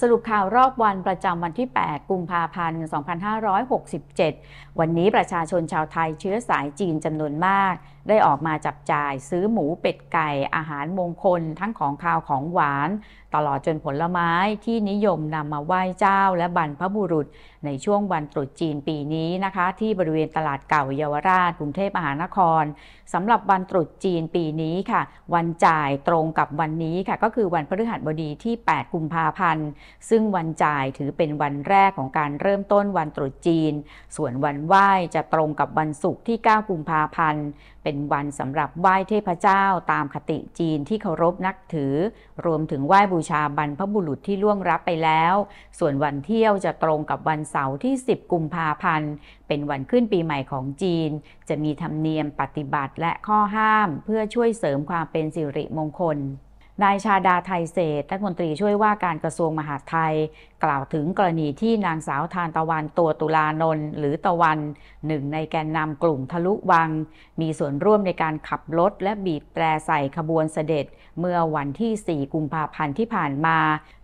สรุปข่าวรอบวันประจำวันที่ 8 กุมภาพันธ์ 2567 วันนี้ประชาชนชาวไทยเชื้อสายจีนจำนวนมากได้ออกมาจับจ่ายซื้อหมูเป็ดไก่ อาหารมงคลทั้งของคาวของหวาน ตลอดจนผลไม้ที่นิยมนำมาไหว้เจ้าและบรรพบุรุษ ในช่วงวันตรุษจีนปีนี้นะคะ ที่บริเวณตลาดเก่าเยาวราชกรุงเทพมหานครสำหรับวันตรุษจีนปีนี้ค่ะ วันจ่ายตรงกับวันนี้ค่ะ ก็คือวันพฤหัสบดีที่ 8 กุมภาพันธ์ซึ่งวันจ่ายถือเป็นวันแรกของการเริ่มต้นวันตรุษจีน ส่วนวันไหว้จะตรงกับวันศุกร์ที่ 9 กุมภาพันธ์เป็น็นวันสำหรับไหว้เทพเจ้าตามคติจีนที่เคารพนักถือ รวมถึงไหว้บูชาบรรพบุรุษที่ล่วงรับไปแล้ว ส่วนวันเที่ยวจะตรงกับวันเสาร์ที่ 10 กุมภาพันธ์ เป็นวันขึ้นปีใหม่ของจีน จะมีธรรมเนียมปฏิบัติและข้อห้ามเพื่อช่วยเสริมความเป็นสิริมงคลนายชาดาไทยเศษรัฐมนตรีช่วยว่าการกระทรวงมหาดไทยกล่าวถึงกรณีที่นางสาวทานตะวันตัวตุลานนท์หรือตะวัน หนึ่งในแกนนำกลุ่มทะลุวัง มีส่วนร่วมในการขับรถ และบีบแตรใส่ขบวนเสด็จเมื่อวันที่ 4 กุมภาพันธ์ที่ผ่านมา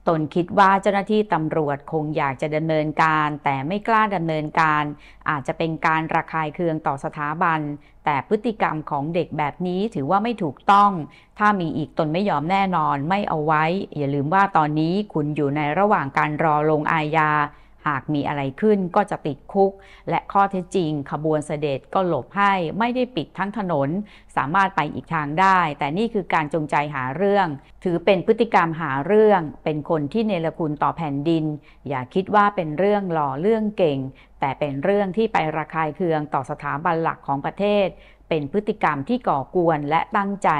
ตนคิดว่าเจ้าหน้าที่ตำรวจคงอยากจะดำเนินการ แต่ไม่กล้าดำเนินการ อาจจะเป็นการระคายเคืองต่อสถาบัน แต่พฤติกรรมของเด็กแบบนี้ถือว่าไม่ถูกต้อง ถ้ามีอีกตนไม่ยอมแน่นอนไม่เอาไว้อย่าลืมว่าตอนนี้คุณอยู่ในระหว่างการรออลงอาญาหากมีอะไรขึ้นก็จะติดคุก และข้อเท็จจริงขบวนเสด็จก็หลบให้ไม่ได้ปิดทั้งถนน สามารถไปอีกทางได้ แต่นี่คือการจงใจหาเรื่อง ถือเป็นพฤติกรรมหาเรื่องเป็นคนที่เนรคุณต่อแผ่นดิน อย่าคิดว่าเป็นเรื่องหล่อเรื่องเก่ง แต่เป็นเรื่องที่ไประคายเคืองต่อสถาบันหลักของประเทศ เป็นพฤติกรรมที่ก่อกวนและตั้งใจ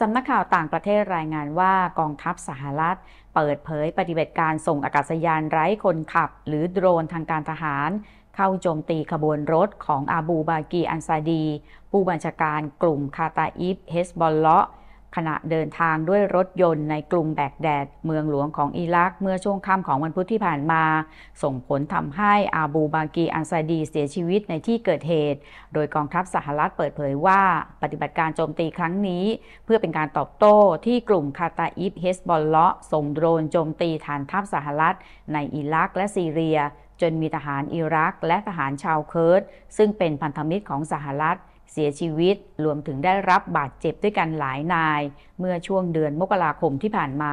สำนักข่าวต่างประเทศรายงานว่ากองทัพสหรัฐ เปิดเผยปฏิบัติการส่งอากาศยานไร้คนขับหรือโดรนทางการทหาร เข้าโจมตีขบวนรถของอาบูบากีอันซาดี ผู้บัญชาการกลุ่มคาตาอิฟเฮสบอลเลาะขณะเดินทางด้วยรถยนต์ในกรุงแบกแดดเมืองหลวงของอิรักเมื่อช่วงค่ำของวันพุธที่ผ่านมา ส่งผลทำให้อาบูบากีอันซาดีเสียชีวิตในที่เกิดเหตุ โดยกองทัพสหรัฐเปิดเผยว่า ปฏิบัติการโจมตีครั้งนี้ เพื่อเป็นการตอบโต้ที่กลุ่มคาตาอิฟเฮสบอลเลาะส่งโดรนโจมตีฐานทัพสหรัฐ ในอิรักและซีเรีย จนมีทหารอิรักและทหารชาวเคิร์ดซึ่งเป็นพันธมิตรของสหรัฐเสียชีวิตรวมถึงได้รับบาดเจ็บด้วยกันหลายนายเมื่อช่วงเดือนมกราคมที่ผ่านมา